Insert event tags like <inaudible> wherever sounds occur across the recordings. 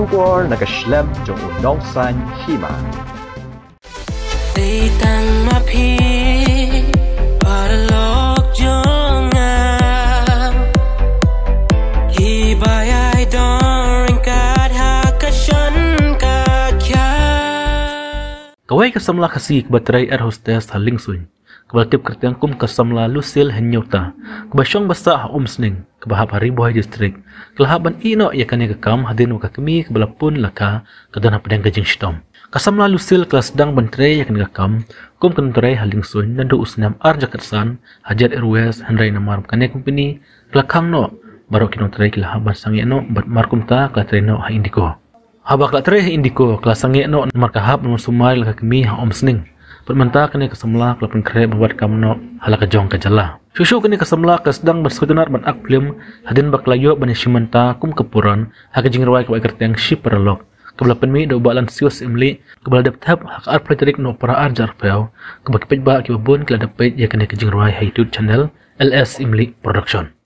Kubor Nagashlev Jong Udongsan Hima. They tang my pee, but a log young He by I don't got Hakashun Kakya. Kawai ka samla kasi ikbatray at hostess haling suin. kebatip kum kesam lalu sil henyuta. Kebasyong basa ah um sening, kebahap hari buah jistrik. Kelahaban ino ia kani kekam hadin waka kemi kebelapun laka kedana pedang gajing shtom. Kasam lalu sil kelas dang bentere ia kani kekam, kum kentere haling sun dan du usnam ar jakarsan, hajar irwes, henrai namar kani kumpini, kelakang no, baru kino tere kelahaban sang ia no, bat markum ta kelatere no ha indiko. Haba kelatere indiko, kelasang ia no, markahap nomor sumai laka kemi ha sening. Pun mentah kini kesemlah kelapan kerek membuat kamu nak hala kejong kejala. Susu kini kesemlah kesedang bersekutunar ban akplim hadin baklayu ban shimenta kum kepuran hak jingerwai kebaik kerteng si perelok. Kebelapan mi dobalan sius imli kebeladap tap hak ar pelajarik no peraan jarfeo kebaik pejba kibabun kebeladap pej ya kini kejingerwai hai channel LS Imli Production.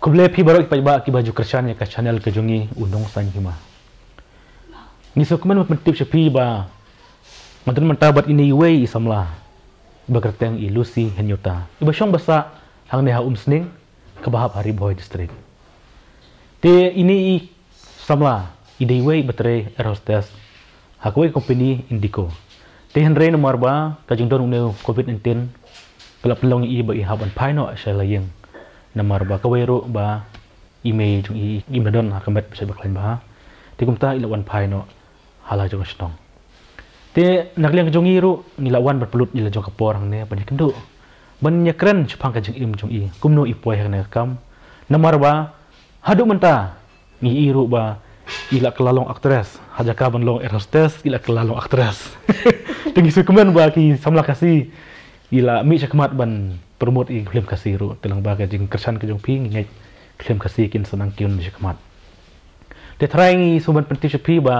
Kubla phi barok pa ba ki baju kerchan ya ka channel ke jungi undong san hima. Ni so kemen mat tip shapi ba. Madun mata bat ini way isamla. Bagerteng ilusi henyuta. Iba syong basa hang neha umsning ke bahap hari boy district. Te ini i samla ide way batre erostes. Hakwe company indiko. Te henre nomor ba kajung don unew covid-19. Kelap long i ba i haban pino shalayeng namar ba kawero ba email jung i imadon na kamet pse ba klein ba ti kumta ila wan phai no hala jung stong te nakleng jung i ru nila wan ba pulut nila jung kapor ang ne pa ni kendo ban nya kren chupang ka jung im jung i kumno i poe ne kam namar ba hadu menta ni i ru ba ila kelalong aktres haja ka ban long erostes ila kelalong aktres <laughs> tinggi sukuman ba ki samla kasih ila mi chakmat ban ប្រមូតអ៊ីក្លឹមកាស៊ីរូទាំងបាកជាងក្រសានកជុងភីងញ៉េចក្លឹមកាស៊ីគិនសំណងគិនមិឈខ្មាត់តែត្រែងសុវណ្ណប្រតិភពីបា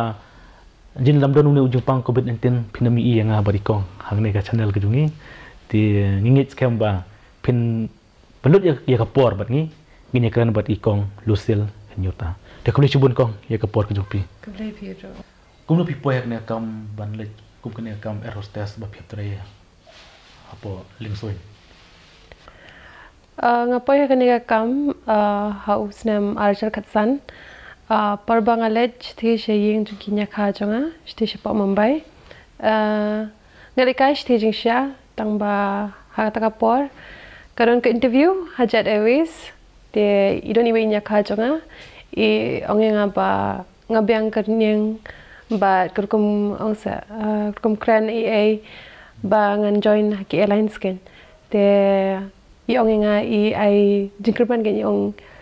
ជីនឡំដននៅជុងប៉ង់កូវីដ19ភីណមីអ៊ីយ៉ាងាបរិកងហងនេះកាឆាណែលកជុងនេះទីងញ៉េចស្កែមបាភិនបលុតយកយកពរបាត់នេះងញ៉េក្រានបាត់អ៊ីកងលូសិលហញូតាតែគលីជប៊ុនកងយកពរកជុងភីកលីភីរគុំលុភីពយកណែកំបានលិចគុំកណែកំអេរ៉ូស្ទេសបាភីត្រៃអពលឹមសុយ Ngapoi ka kani ka kam uh, house nam Archer Katsan. Uh, Parbang alej thi she ying tu kinya ka chonga, thi she pa Mumbai. Uh, ngali ka thi jing sha tang ba ha ta ka por. Karon ka interview Hajat Airways. Te idon iwe inya ka chonga. I ongi nga ba ngabyang ka niyang ba kurkum ong sa uh, kurkum kran EA ba ngan join ki airlines ken. Te yung nga i ay jinkruman gan yung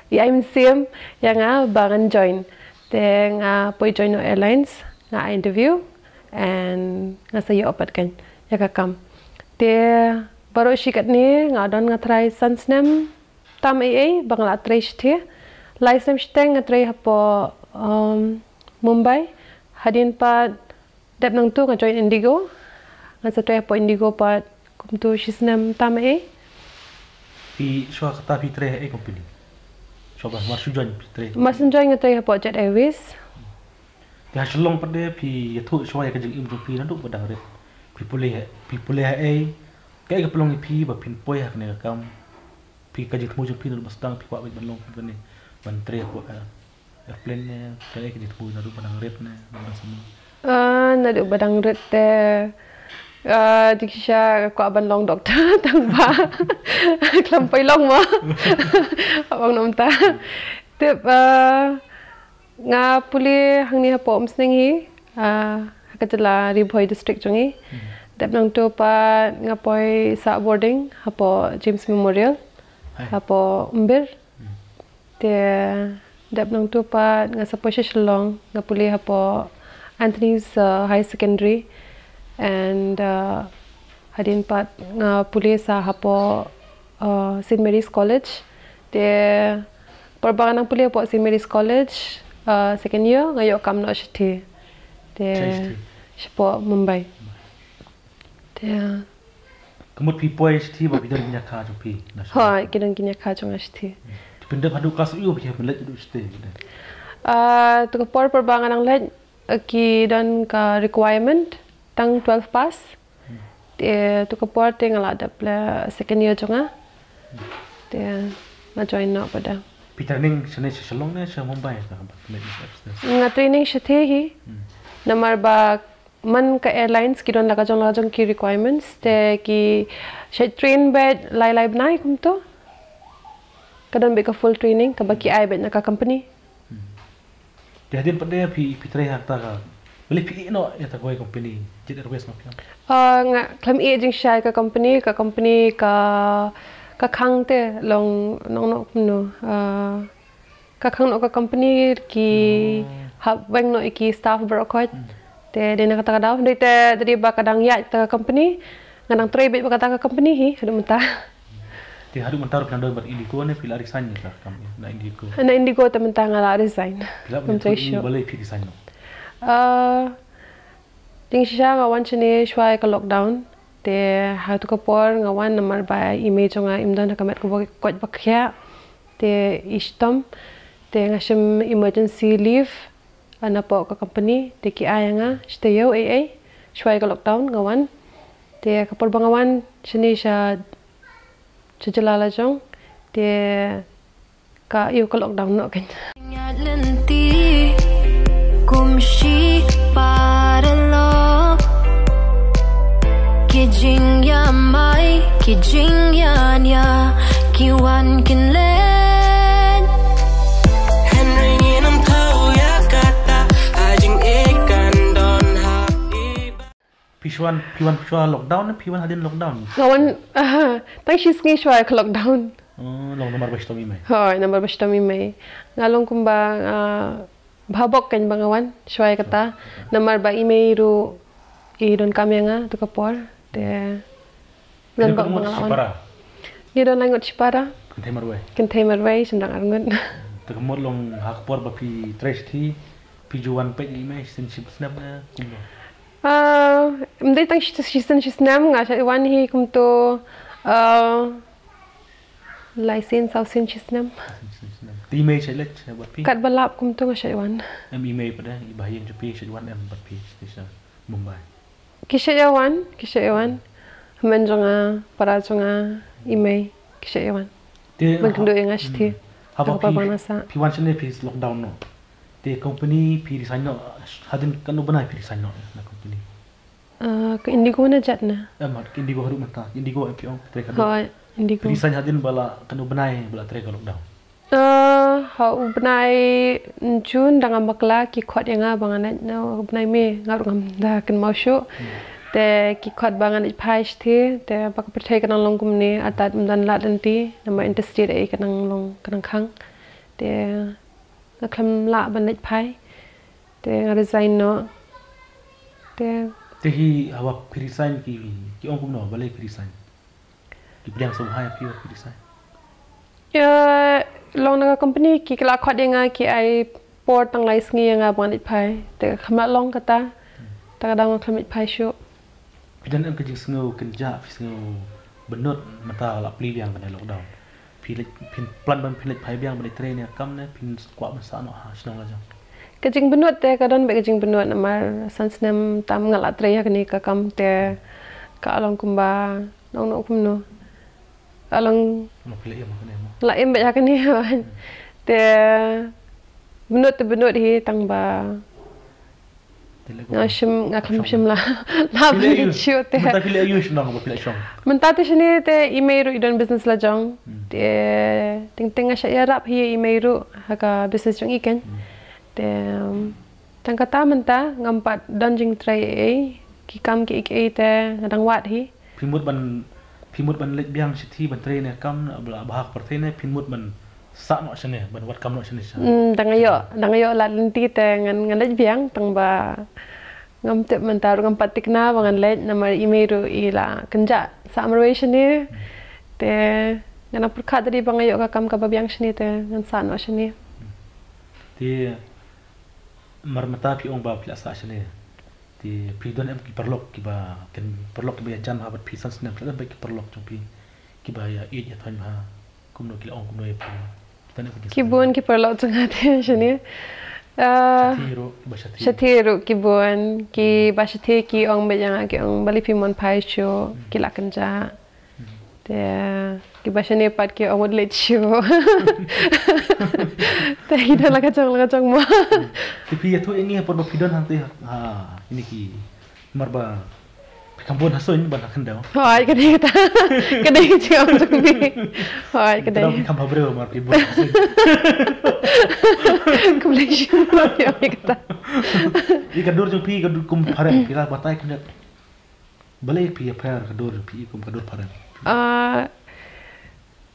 i am msim yung ya nga bangan join te nga po join no airlines nga interview and nga sa opat gan yaka kam te baro shikat ni nga don nga try sans nam tam ay ay bangla trash te license shteng nga try hapo um, Mumbai hadin pa dap nang tu nga join indigo nga sa try hapo indigo pa kumtu shisnam tam ay Fi shua kata fi tre e company. Shoba mar shu join fi tre. Mar shu join ngatai ha project Elvis. Ya shlong pade fi yatu shua ya kajing imru fi nadu pada re. Fi pole ha fi pole ha e. Ka e kapolong fi ba pin poe ha lah kene kam. Fi kajing mu jupi nadu bastang fi kwa ba long kene. Ban tre ko ka. Airplane nya ka e kajing mu nadu pada re ne. Ah nadu badang red te. Tikisha eh, kau abang long doktor tang ba klam long ma <laughs> abang nom ta te uh, eh, nga puli hang ni hapom sing hi uh, ka district jungi te mm. nang to pa nga sa boarding hapo james memorial hapo umbir te dap nang to pa nga sa pa shilong hapo anthony's eh, high secondary and uh, I didn't put uh, police uh, hapo uh, Mary's College. The perbagaan ang pulih Saint Mary's College uh, second year ngayo kam no shiti. The shpo Mumbai. The kamut pipo ay shiti ba bidar minya ka jo pi. Ha, kinang kinya ka jo shiti. Dipindah padu kas iyo bi habla jo shiti. Ah, uh, to perbagaan ang lain ki dan ka requirement tang 12 pas te tu ke porte ngala da ple second year jonga te ma join no pada pitaning sene se long ne se mumbai ta ba me na training se the hi hmm. namar ba man ka airlines ki don laga jong laga jong ki requirements te ki se train bed lai lai nai kum to kadang beka full training ka ki hmm. ai bed na ka company te hadin pade pi pitre hakta ka Wel, pe un o eitha gwe gwmpini, gyda'r wes mae'n pion? O, nga, clym i ddyn siarad ke gwmpini, gyda'r gwmpini, gyda'r cang de, long, long, long, no. Gyda'r cang ke gwmpini, gy, hap weng no i gy staff bro coed, de, de, na gata gadaw, de, de, de, de, ba gadaw iaith gyda'r gwmpini, nga nang troi bet ba gadaw hi, hadw mynta. Hmm. Tiada hadw mynta rwy'n dah bat indigo, ne, pila resign ni lach, na indigo. Na indigo, ko, mynta nga la resign. Pila, pila, pila, pila, Uh, ding sisa ngawan chini shwai ka lockdown te ha tu kapor ngawan namar ba image nga imdan ka met ko kwat bakhya te ishtam te ngashim emergency leave ana po ka company te ki aya nga shte yo ai ai shwai ka lockdown ngawan te kapor bangawan chini sha chajala la jong te ka yo ka lockdown no ken she parlo ke jing ya mai ke jing ya nya ki wan kin le Pishwan, Pishwan, Pishwan lockdown ni, Pishwan hadin lockdown. Kawan, uh, tapi sih sini Pishwan ke lockdown. Oh, long nomor bestami mai. Oh, nomor bestami mai. Ngalung kumbang, uh, ah, Bahabok kan bangawan, syuai kata. Namar ba ime iru iron kamenga tu kapor. Te. Lan bang bangawan. Ni don langot sipara. Container way. Container way sendang arngun. Hmm. Tu kemot long hakpor ba pi trash thi. Pi juan pe ime sin sip snap na kumno. Ah, mdei tang shi shi sin shi snap nga sha iwan hi kumto. Ah. Lai sin sau sin shi snap. Sin sin snap. Email saya lah, saya buat pi. Kat balap kum tu ngasih Iwan. Em email pada ibahin eh, cepi, saya Iwan em buat pi di sana Mumbai. Kisah Iwan, kisah Iwan, menjunga, para junga email, kisah Iwan. Mungkin doa yang asli. Apa pi? Pi Iwan sini pi lockdown no. Di company pi resign no, hadin kanu benar pi resign no, lah, nak company. Uh, ke indigo mana jat na? Eh, mak indigo harus mata. Indigo empiong terikat. Oh, indigo. Resign hadin bala kanu benar eh, bala terikat lockdown hau benai jun dengan makla ki khot yanga bangana no benai me ngar ngam dah ken mau hmm. Tapi ki khot bangana phai sthe Tapi pak prathai kan long kum ne atat mdan lat anti nama industri e kan long kan khang te ka kham la banai phai Tapi ngar design no Tapi te hi hawa sign ki ki ong kum no balik khri sign ki bryang sobhay phi khri sign Ya, long naga company ki kala khot yang ngai ki ai por tang lai sngi yang ngai bangit phai. Te khama long kata. Ta kada ngai khamit phai syo. Pidan em kajing sngo kin ja fi sngo benot mata la pli liang kan lockdown. Pilit pin plan ban pilit phai biang bani tre ne kam ne pin kwa ban sa no ha sna ngai jang. Kajing benot te kadon be kajing benot namar sans nem tam ngala tre ya kani ka kam te ka long kumba nong nong kum no. no, no, no, no along la em bet hakani han te benut te benut hi tang ba Nga shim nga kham shim la la bi chi te ta kile yu shim nga kile shom men ta te shini te email ru idon business la jong te hmm. ting ting nga sha ya rap hi email ru haka business jong iken te hmm. tang kata men ta ngam pat dungeon try e ki kam ki ik e te wat hi pimut ban พิมุดมันเล็กเบี้ยงชิที่บันเทนเนี่ยกำบลาบากประเทศเนี่ยพิมุดมันสะนอชนเนี่ยบันวัดกำนอชนิชอืมตั้งเยอะตั้งเยอะลันตีแต่งันงันเล็กเบี้ยงตั้งบ่างันเจ็บมันตารงันปฏิกนาบางันเล็กนั่นมาอีเมลูอีละกันจะสามรูเอชนี่แต่งันอพยพขาดรีบางเยอะก็กำกับเบี้ยงชนิดแต่งันสะนอชนี่ที่มรมตาพี่องค์บ่าวพิลาสะชนี่ di pidon em kiperlok kiba ken perlok kiba ya chan habat pisan snap la ba kiperlok chung pi kiba ya eat ya thon ha kumno kil on kumno epu kita ne kiki kibun kiperlok chung ha te shani Shatiru, bashati. Shatiru, kibun, ki bashati, ki ong bayang, ki ong balipimon paisho, ki lakanja. Mm. Det kibasane pat ke award let show. Tak kita lah kacang lah kacang mah. Tapi ya tu ini apa no pidan nanti ha ini ki marba kampung hasil ini banyak kendal. Hai kedai kita kedai kita orang tu bi. Hai kedai. Dalam kampung bro mar ibu. Kumpulan lah ya kita. Ikan dur tu pi ikan dur kum paren kita batai kita. Balik pi ya paren ikan dur pi kum ikan dur paren. Ah,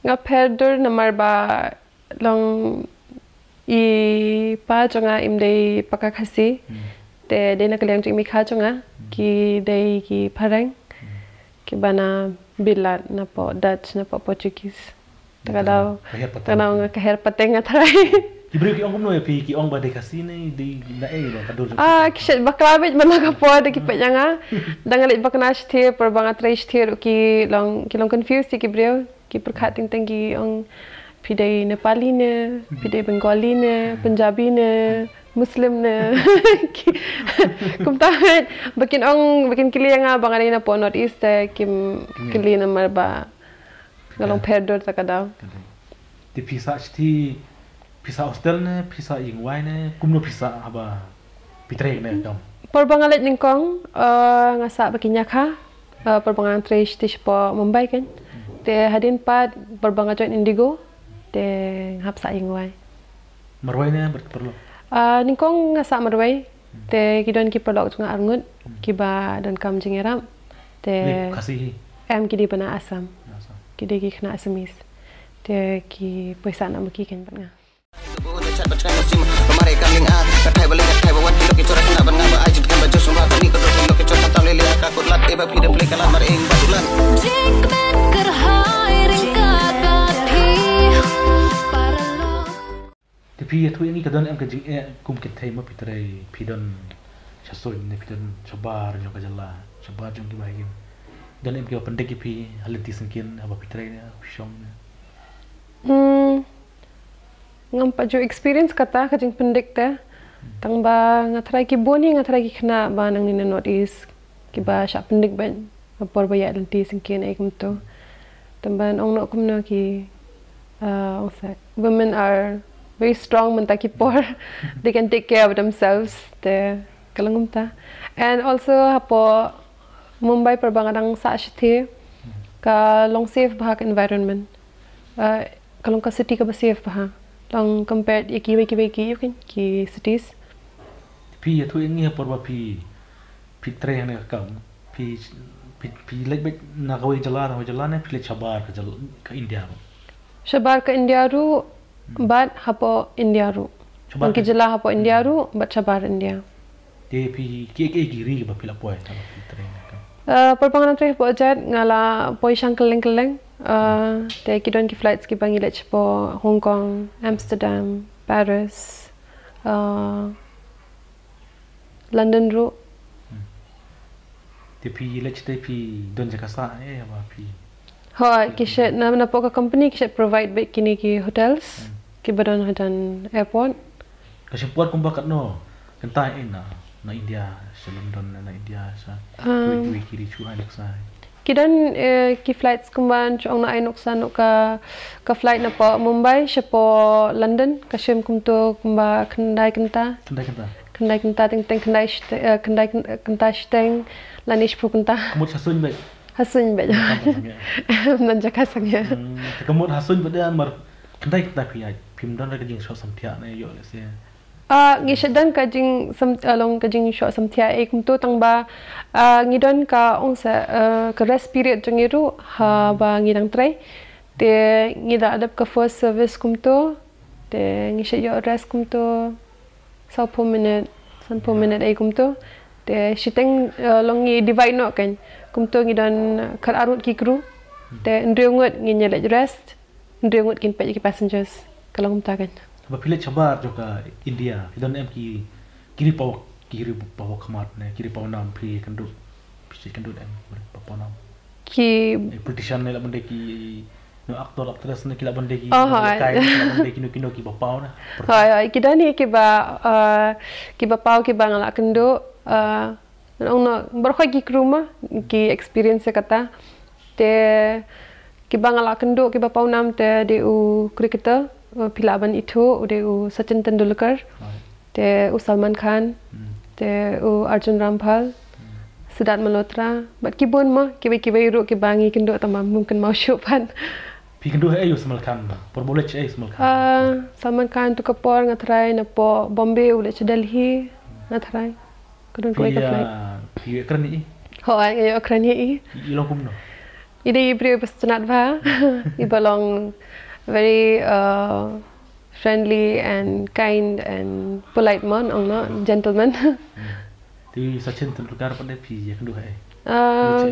nga perder na marba long i pa nga imday pakakasi mm. te de na kalyang mi kha nga ki dei ki parang mm. ki bana bilat na po Dutch na po Portuguese tagadaw mm. tagadaw nga kaher pateng nga <laughs> Ibrahim kiong kuno ya pi kiong bade kasine di nae ba kadul. Ah kishet baklavit mana ka po de kipet nyanga. Ah. <laughs> Dangalit baknash te per banga trash te ki long ki long confused ki Ibrahim ki perkat ting ting ong pide Nepali ne, pide Bengali ne, Punjabi ne, Muslim ne. <laughs> <laughs> Kumta hat bikin ong bikin kili yang abang ah, ada na po North East te eh, kim kili na marba. Galong ya. perdor takadaw. Di pisach ti Pisa hostel ne pisa ying wai ne kum pisa visa aba pitre ne kam por bangalet ning kong eh, ngasa bakinya kha eh, por bangan tre shti shpo mumbai ken hmm. te hadin pat por bangat indigo te ngap sa ying wai marwai ne ber perlu eh, ning kong ngasa marwai hmm. te kidon ki perlu tunga arngut hmm. ki ba dan kam jingeram te kasih em kidi bana asam kidi ki khna asamis te ki pesan amuki ken bana pi thu ni kadon em kajing e kum kit thai ma pitrai pidon chasoi ne pidon chabar jo kajala chabar jong ki bagin dan em ki pande ki pi halati sinkin aba pitrai ne shom ne ngam paju experience kata kajing pendek teh tang ba ngatrai ki boni ngatrai ki kena ba nang ni notice ki ba sha pendek ban. por ba ya lenti singkin ek mto tamban ong no kum no ki uh women are very strong men ta ki por <laughs> they can take care of themselves the kalangum ta and also apo mumbai par bangadang sa shithi ka long safe bhak environment uh, kalung ka city ka safe bhak Tong compared iki wiki wiki you can ki cities. Pi ya tu ini apa bah pi pi train yang kam pi pi pi lek bek nagawi jalan nagawi jalan pi lek shabar ka jal ka India ru. Shabar ka India ru bat hapo India ru. Shabar ki jala hapo India ru bat shabar India. Te pi ki ki giri ba pi la poe ta pi train. Uh, perpanganan tu hepo jat ngala poe shang keleng keleng Det er flights ki bangi lech po Hong Kong, Amsterdam, Paris, uh, London ro. Te pi lech te pi don je kasa e eh, ma pi. Ha kita nak na na poka company kita provide baik kini ke hotels hmm. ke badon dan airport. Ka she port kumba no. kita na na India, ke London na na India sa. Um, ah. Tui-tui kiri cuan ni kidan ki flights kumban chong na ainok sanok ka ka flight na po Mumbai shapo London ka shem kumto kumba khandai kanta khandai kanta khandai kanta ting ting khandai khandai kanta shteng lanish pu kanta kamut hasun be hasun be nan jaka sangya kamut hasun be dan mar khandai kanta khiyaj phim dan ra ka jing shot samthya na yo le se uh, ngi shedan ka jing sam along ah, kajing jing sho sam thia ek mto tang ba uh, ngi don ka ong sa uh, rest period jing ru ha ba ngi dang try te ngi da adap ka first service kumtu. to te ngi she yo rest kumtu sah sa po minute san po minute ek kum te shi teng uh, long ngi divide no kan kum to ngi don ka arut ki kru te ndriungot ngi nyelet rest ndriungot kin pe ki passengers kalau kumtakan ba phile chabar jo ka india idon kan, em ki kiri paw kiri paw khamar ne kiri paw nam phi kandu phi kandu em pa paw nam ki politician ne labande ki no aktor aktris ne ki labande oh, ki oh hai ki labande ki no kino ki paw na hai hai ki dani ki ba uh, ki ba paw uh, ki bangala kandu ong no berkhoy ki kruma ki experience kata te ki bangala kandu ki ba paw nam te di u cricketer pilaban itu ude u Sachin Tendulkar te u Salman Khan te hmm. u Arjun Rampal sedat Malhotra, but kibun mah kibai kibai ru, kibangi kendo atau mungkin mau syupan pi kendo hai u Salman Khan por boleh cai Salman Khan ah, Salman Khan tu kapor ngatrai na po Bombay ule ce Delhi ngatrai kudun kwe ka flight pi ekran ni kau ai ayo ekran ni ilo kumno ide ibri pesenat ba hmm. <laughs> balong very uh, friendly and kind and polite man ang na gentleman ti sa chen lugar pa de pi ye kdu hai ah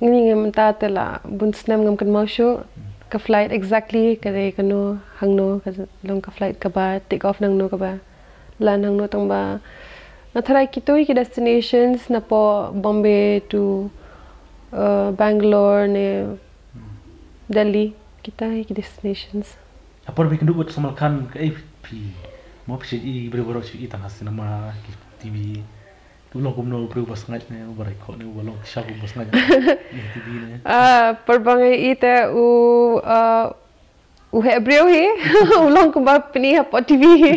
ni ngam ta ta la bun snam ngam kan mau hmm. ka flight exactly ka de kanu hang no ka long ka flight ka take off nang no ka ba lan hang no tong ba na thrai ki toy destinations na po bombay to uh, bangalore ne hmm. delhi kita ke destinations. Apa yang kedua buat samalkan ke AP? Mau pergi di beberapa sih kita ngasih nama TV. Tu nak lah kumno beberapa sangat ni, beberapa rekod ni, beberapa long shot beberapa sangat. <laughs> TV ni. Ah, perbangai itu u ah, u Hebrew he, <laughs> ulang kumbang pini apa TV he.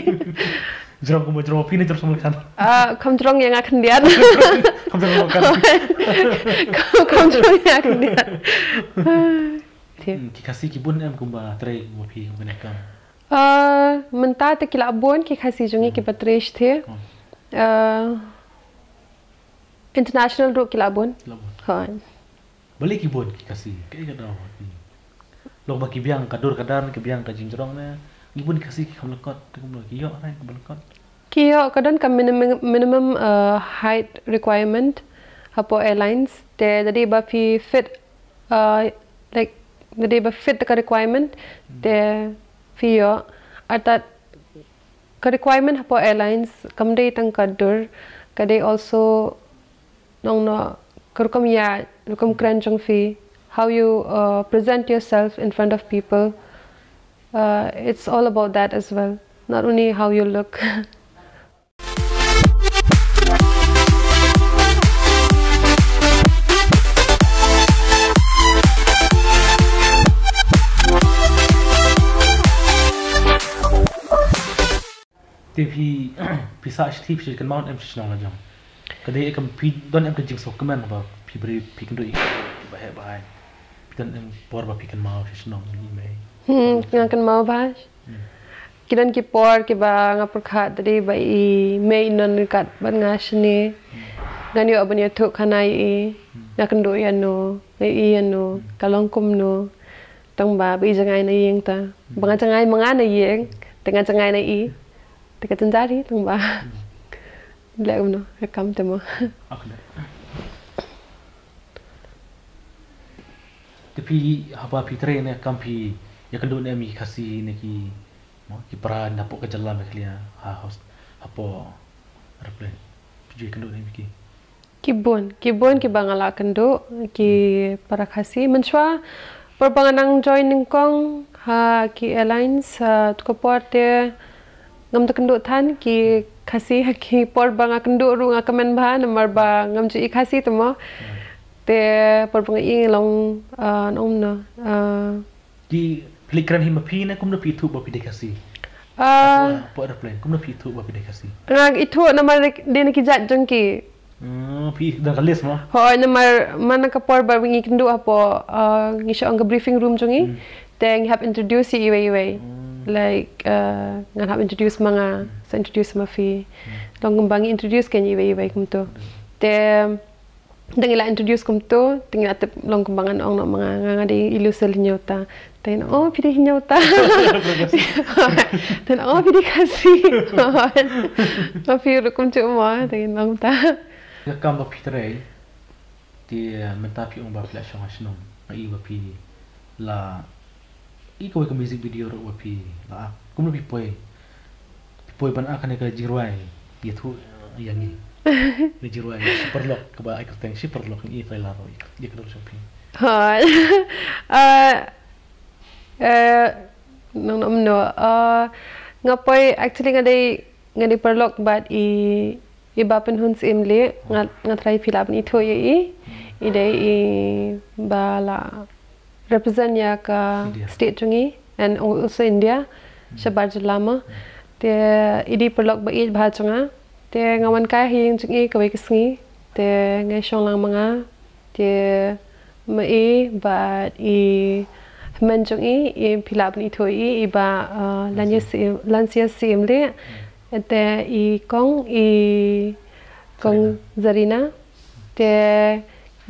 Jerong kumbang jerong pini jerong samalkan. Ah, kumbang yang akan dia. <laughs> Kumbang yang akan dia. Kumbang yang akan dia. Yeah. Hmm, kikasi kibun em kumba tre wapi mana kam? Uh, menta te kila abon kikasi jungi mm. kiba tre shte. Hmm. Uh, international road kila abon. Haan. Balik kibun kikasi. Kaya kada wapi. Lok baki biang kadur kadan kibiang kajing jerong ne. Kibun kikasi kikam lekot. Kikam lekot. Kiyo arang kibun lekot. Kiyo kadan ka minimum, minimum uh, height requirement. apo airlines. Te, jadi bapi fit uh, the är fit the requirement hmm. te Or that ka requirement po airlines kam day, tang ka dur ka also nong na ya hmm. fi how you uh, present yourself in front of people uh, it's all about that as well not only how you look <laughs> تي في في صار شتي في كان ماونت امشي شنو نجم كدي كم بي دون ام كجيم سو كمان با بي بري بي كندو اي باه باه بتن ام بور با بي كان ماو شي شنو ني مي هم كان كان ماو باش كدن كي بور كي با غا بر كات دري با اي مي نون كات بان غا شني غانيو ابني تو كان اي غا كندو يا نو اي يا نو كالون كوم نو تم با بي جاي نا يينتا بغا جاي مغا نا يينتا تنگا جاي نا اي Τα κατεντάρι, το μπα. Λέγουμε, εκάμπτε μου. Τι πει, αφού πει τρένε, εκάμπι, για κάτω να μην χασί, είναι εκεί. Και πρά, να πω κατζαλά με χλιά, αχώς, από ρεπλέν. Τι πει, κάτω να μην χασί. Και μπουν, και μπουν και μπαγαλά κάτω, και παραχασί. Μεν σωά, προπαγανάν join κόγκ, και ελάινς, το κοπόρτε, και ngam tu kenduk tan ki kasih <laughs> ki por bang kenduk ru ngak kemen bah nomor ba ngam ju ikasi tu mo te por bang i long nom no di likran himapi na kum na pi tu ba pi dekasi Ah, apa ada plan? Kau nak itu apa dia kasih? Nah, itu nama dia nak kijat jengki. Hmm, pi dah kelas mah? Oh, nama mana kapal baru ni kendo apa? Ah, ngisah angka briefing room jengi. Mm. Then you have introduce si iway iway like ngan uh, nga introduce mangan, sa introduce mga fi tong kumbangi introduce kay iba iba kum to te dang ila introduce kum to tingin at long kumbangan ang no mangan ngan ada ilusi ilusel niyo ta then oh pilih niyo ta then <laughs> oh pilih kasih, ma <laughs> fir kum to mo tingin lang ta kakam ba pitre di metapi ung ba flash ang asnom ma iwa pidi la i kau kau music video rok wapi lah kau mula pipoi pipoi pan akan ikut jiruai ya tu yang ni jiruai super lock kau baca ikut tengsi super lock ni file lah rok dia kau rasa happy. hal eh nong nong no ah, ngapoi actually ngade ngade perlok but i i bapen huns imli ngat ngat try pilap ni tu ye i ide i bala represent ya ke state tu ni and also India hmm. sebab jadi lama hmm. dia ini perlu beri bahasa tu dia ngawan kaya yang tu ni kau ikut ni dia ngasong lang menga dia mai bat i menjung i i pilap ni tu i i ba uh, lanya si lansia si emle hmm. ete i kong i kong zarina te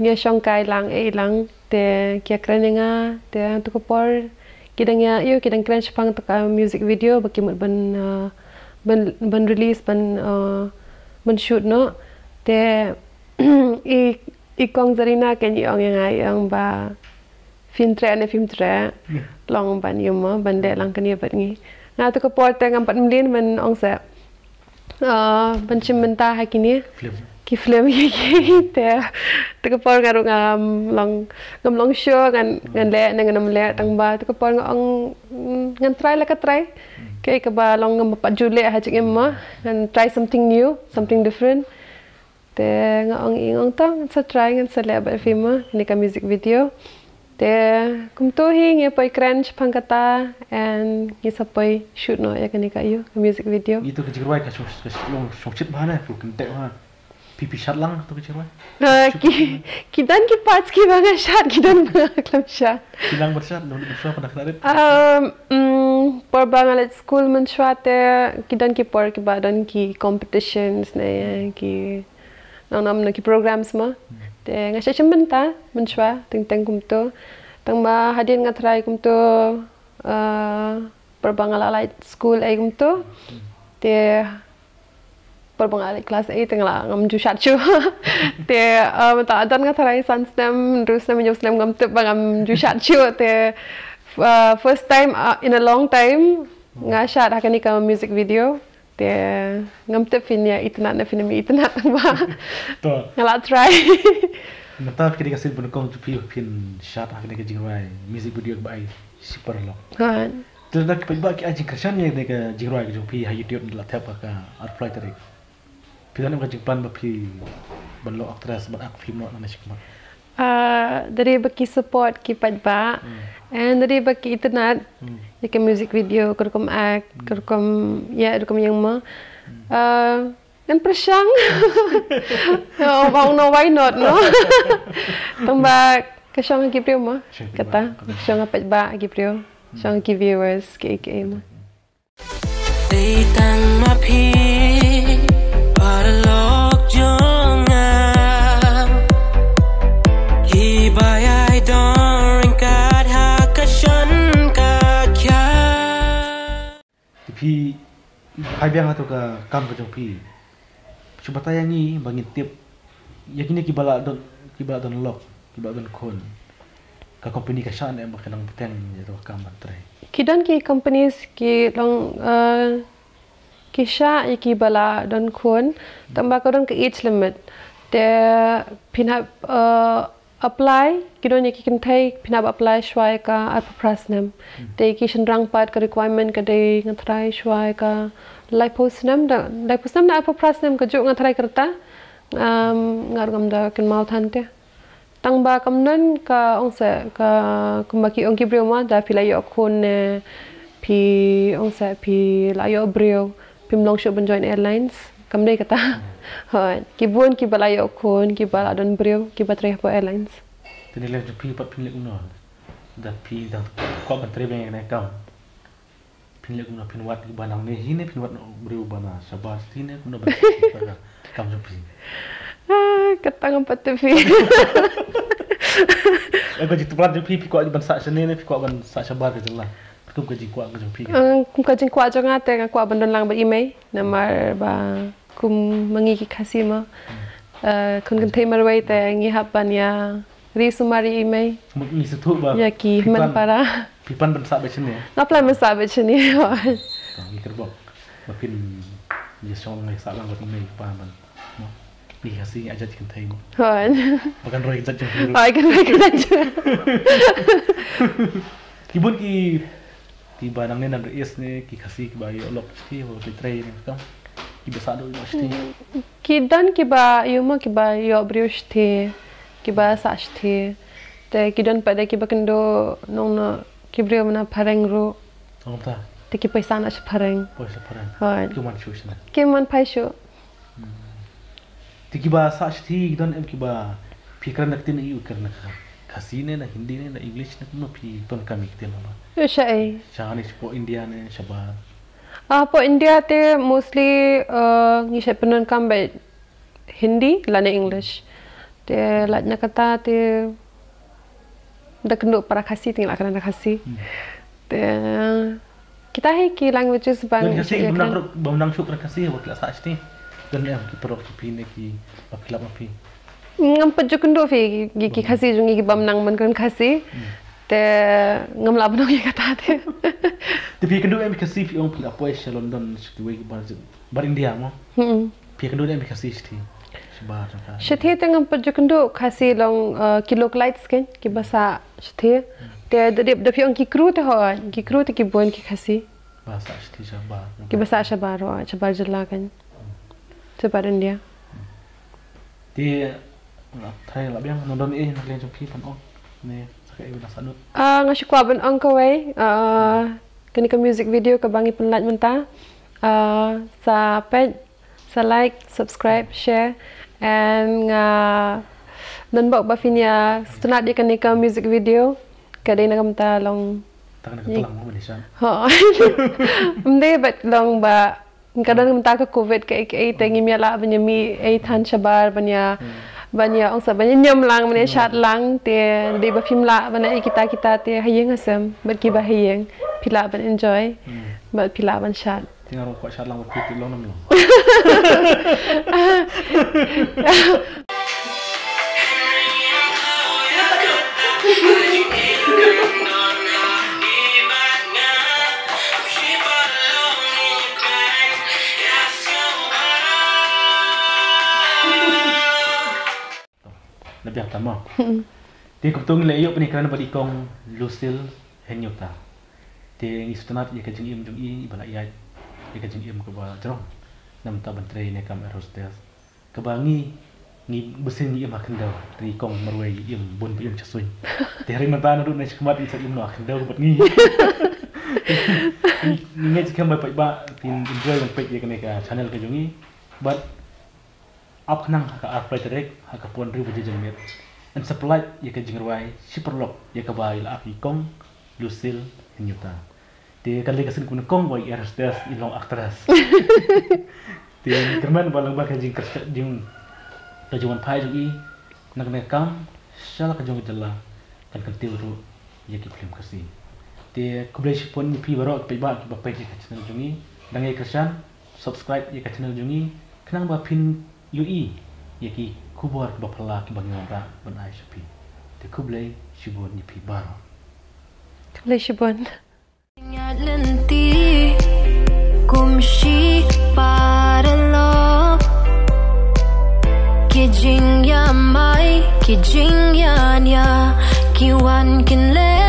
ngasong kaya lang e lang te kia kren yang te tu kapor kidang ya yo kidang crunch pang tu uh, music video bagi mut ben uh, ben ben release ben uh, ben shoot no te <clears throat> i i kong zarina ken yo yang ai yang ba film tre ne film tre long ban yo mo ben de lang ken yo bet ni na tu kapor te ngam pat mlin ben ong sa ah ben chim ben ta ha kini ki flew ye ye te ko por ngaru ngam long ngam long sho ngan ngan le ne ngam le tang ba te ko por ngang ngan try la ka try ke ke ba long ngam pa jule ha chik emma ngan try something new something different te ngang ing ang ta sa try ngan sa le ba fi ma ni ka music video te kum to hi nge pa crunch pangkata and ngi sa pa shoot no ya ka ni ka yo music video itu eh, ke jirwai ka shok shok shok shok shok shok shok shok shok shok shok Pipisat lang tu kecil lah. kita ni pas kita bangga shot kita ni bangga kelam shot. Kita ni bersyat, lalu bersyat pada kelarit. Um, mm, por bangga let school men shot ya, kita ni por kita ki competitions naya, ya ki. Nang nama ki programs mah. Hmm. Te ngasih cembenta men shot, teng teng kumto. Tang ba hadir ngatrai kumto. Uh, perbangalalai school ayam tu, dia hmm super pengalik kelas 8 tengah lah ngam ju syacu. <laughs> Te um, ta adan ka tharai san stem drus na minyo stem ngam tep ngam ju syacu <laughs> te uh, first time uh, in a long time nga syat hakani ka music video. Te ngam tep fin ya itna na fin mi itna ba. To. try. Nata kiri ka sin bunukong tu pi fin syat akan ka jingwai music video ba ai super long. Han. Tidak kepada kita aja kerjaan yang dengan jiruai kerja pi YouTube dalam tiap kali art flight Pilihan ka jikpan bagi phi aktris lo actress ban ak film no na chik dari bagi support ki pat ba and dari bagi internet ya music video ko rekom ak ko ya rekom yang ma hmm. ah, dan persyang <laughs> oh ba no why not no <laughs> tambak kerjanya syang ki kata kerjanya apa ba ki priu viewers ke ke ma pi hai biang atau ke kam ke jopi cuba ni bangin tip ya kini kibala don kibala don lock kibala don kon ka company ka shan em ka nang teng ya to kam bantre kidan ki companies ki long uh, eh, ki sha i kibala don kon tamba ka don ke age limit te pinap eh, apply kino ni ki kin thai phina apply shwai ka ar phras nam hmm. te ki shin rang pat ka requirement ka de ngat thai shwai ka lipos nam da lipos nam da ar phras nam ka jo ngat thai karta um ngar gam da kin mau than te tang ba kam nan ka ong sa ka kum ki ong ki bre ma da phila yo khun ne phi ong sa phi la yo bre phim long shop join airlines kemudian kata hmm. <laughs> hot kibun kibal ayok kun kibal adon brio kibat reh po airlines tadi leh jupi pat pinle unon da pi da ko pat reh bang nak kam pinle unon pin wat ki banang ne hine pin wat brio bana sabas tine kuno ba kam jupi <laughs> ah, ketang pat tv Kau eh, jitu pelan jupi pi ko ban sa sene ne pi ko ban sa sabar ke jelah Kau kajin kuat kajin pi. Kau kajin hmm, kau jangan tengah kau bandun lang berimei nama ba kum mangi ki khasima uh, eh, kun kan thema rwai ta ngi hapan ya ri sumari i mai mok ni sathu ba ya ki man para pipan ban sa ba chini na plan ma sa ba chini ha <laughs> ngi kar bok ma pin ye song ngai sa lang ko ni mai pa ban mo ni khasi ngi ajat kan thai ha ma kan rwai ta chini ha kan rwai ta chini kibun ki ti barang ni nan ni ki khasi ki bai lok ki ho ti train ni بيساعدوا المشتي كيدان كيبا يوما كيبا يوبريوش تي كيبا ساش تي تا كيدان بدا كيبا كندو نون كيبريو منا فرنغرو تمتا تا كي بيسا ناش فرنغ بيسا فرنغ هاي كيمان شوش نا كيمان بايشو تا كيبا ساش تي كيدان ام كيبا فكرة نكتين ايو كرنك खसी ने ना हिंदी ने ना इंग्लिश ने तुम अपनी तो नकामी कितने ना शायद शान इस पो इंडिया ने शबार Ah, apa India te mostly ni saya pernah kambat Hindi lana English. Te nak kata te dah kena para kasih tinggal kena nak kasih. Te kita hei ki language sebang. Kita hei bukan nak bukan nak syukur kasih buat lah sahaja ni. Kena yang kita perlu tu pinek ki apa kelapa pin. Ngam pejuk kendo fee gigi kasih jungi gigi hmm. bukan nak mungkin kasih. Hmm te ngemlap dong yang kata te. <laughs> Tapi yang kedua yang mereka sih yang pula apa sih London sih gue barang barang dia mo. Tapi yang kedua yang mereka sih sih. Shethi dia tengah pajuk kendo kasi long kilo light skin. kibasa shethi te dadi dapi ong kikru tu, ho kikru te kibuan kikasi basa shethi shabar kibasa shabar ho shabar jala kan shabar India te lah biang London ini nak chupi pan ong ne kayo na salut? Uh, nga kini ka music video ka bangi penat mentah. Ah, sa page, sa like, subscribe, share. And ngah, Nen bok ba finya ah, setenat di kini ka music video. Kadai nak mentah long... Tak nak ketelang mo Malaysia. Haa. <laughs> Mende bet long ba... Kadang-kadang minta ke COVID ke AKA tengi mi ala punya mi A banyak angsa banyak nyam lang banyak chat lang te di bafim la banyak kita kita te hayang asam berki bahayang pila ban enjoy ban pila ban syat tinggal kok syat lang berki pila nam lang <laughs> <laughs> Pada pertama di kebetulan lah Ayub ni kerana bagi kong Lusil Henyuk ta Dia ingin Ia kajung iam jung iin Ibalak iya Ia kajung iam kebal Jerong Nam ta bantre Ini kam air hostel Kebangi Ni besin ni iam akan daw Teri kong meruai iam Bun iam cesun Dia hari mata Nadu naik kemat Ia cek nak no akan daw Kepat ngi Ni ngai cekemat Pak iba Tin enjoy Pak iya kena ke channel kajung iin But up nang ka arpet rek ha pon ribu bujje jemet and supply ye ka jinger wai super lock ye ka bail up i kong lucil nyuta ti ka le kasin kun kong boy erstes i long actress ti german balang ba ka jing kerja jing ka jungan pai jung nak me kam shala ka jung jella kan kan tiu ru ye ki film kasi ti kublai shipon pi barok pe ba ki ba channel jung i dang subscribe ye ka channel jung kenang ba pin Yui, yaki kubor bapala ki bangi wabra ban ai shapi te kuble shibon ni pi baro kuble shibon nyalenti kum shi ki jing ya mai ki jing ya nya ki wan kin le